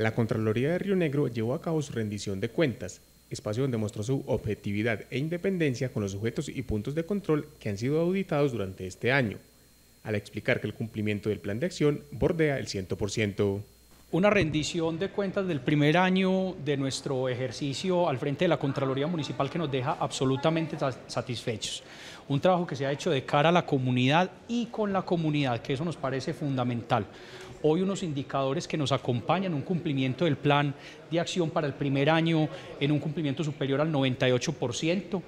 La Contraloría de Río Negro llevó a cabo su rendición de cuentas, espacio donde mostró su objetividad e independencia con los sujetos y puntos de control que han sido auditados durante este año, al explicar que el cumplimiento del plan de acción bordea el 100%. Una rendición de cuentas del primer año de nuestro ejercicio al frente de la Contraloría Municipal que nos deja absolutamente satisfechos. Un trabajo que se ha hecho de cara a la comunidad y con la comunidad, que eso nos parece fundamental hoy unos indicadores que nos acompañan, un cumplimiento del plan de acción para el primer año en un cumplimiento superior al 98%.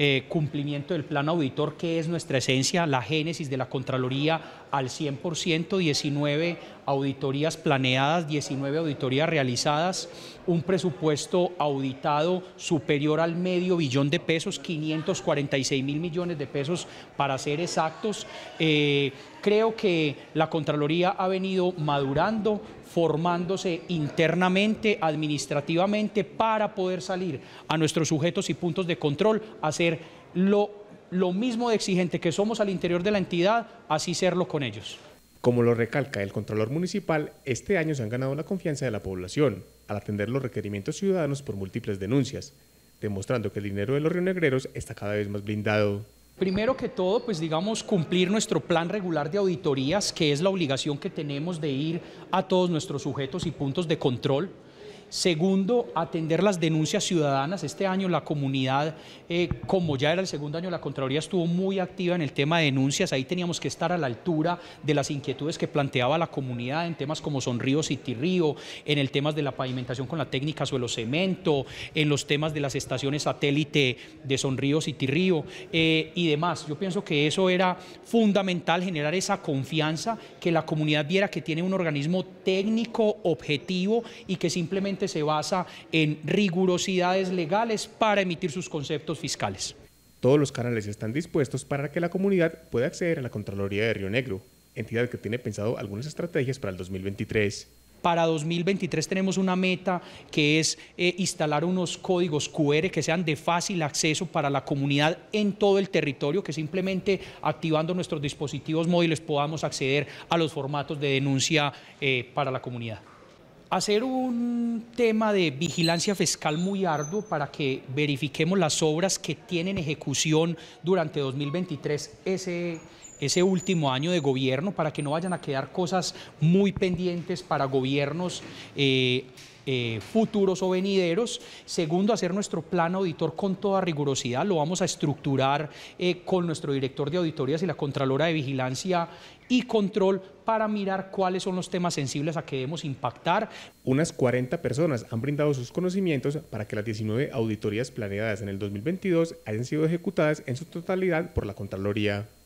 Eh, cumplimiento del plan auditor, que es nuestra esencia, la génesis de la Contraloría al 100%, 19 auditorías planeadas, 19 auditorías realizadas, un presupuesto auditado superior al medio billón de pesos, 546 mil millones de pesos para ser exactos. Eh, creo que la Contraloría ha venido madurando, formándose internamente, administrativamente, para poder salir a nuestros sujetos y puntos de control a lo, lo mismo de exigente que somos al interior de la entidad, así serlo con ellos. Como lo recalca el Contralor Municipal, este año se han ganado la confianza de la población al atender los requerimientos ciudadanos por múltiples denuncias, demostrando que el dinero de los rionegreros está cada vez más blindado. Primero que todo, pues digamos, cumplir nuestro plan regular de auditorías, que es la obligación que tenemos de ir a todos nuestros sujetos y puntos de control Segundo, atender las denuncias ciudadanas. Este año la comunidad, eh, como ya era el segundo año, la Contraloría estuvo muy activa en el tema de denuncias. Ahí teníamos que estar a la altura de las inquietudes que planteaba la comunidad en temas como Sonrío, y Río, en el tema de la pavimentación con la técnica suelo cemento, en los temas de las estaciones satélite de Sonrío, y Río eh, y demás. Yo pienso que eso era fundamental, generar esa confianza, que la comunidad viera que tiene un organismo técnico, objetivo y que simplemente se basa en rigurosidades legales para emitir sus conceptos fiscales. Todos los canales están dispuestos para que la comunidad pueda acceder a la Contraloría de Río Negro, entidad que tiene pensado algunas estrategias para el 2023. Para 2023 tenemos una meta que es eh, instalar unos códigos QR que sean de fácil acceso para la comunidad en todo el territorio, que simplemente activando nuestros dispositivos móviles podamos acceder a los formatos de denuncia eh, para la comunidad hacer un tema de vigilancia fiscal muy arduo para que verifiquemos las obras que tienen ejecución durante 2023, ese, ese último año de gobierno, para que no vayan a quedar cosas muy pendientes para gobiernos. Eh, eh, futuros o venideros. Segundo, hacer nuestro plan auditor con toda rigurosidad. Lo vamos a estructurar eh, con nuestro director de auditorías y la Contralora de Vigilancia y Control para mirar cuáles son los temas sensibles a que debemos impactar. Unas 40 personas han brindado sus conocimientos para que las 19 auditorías planeadas en el 2022 hayan sido ejecutadas en su totalidad por la Contraloría.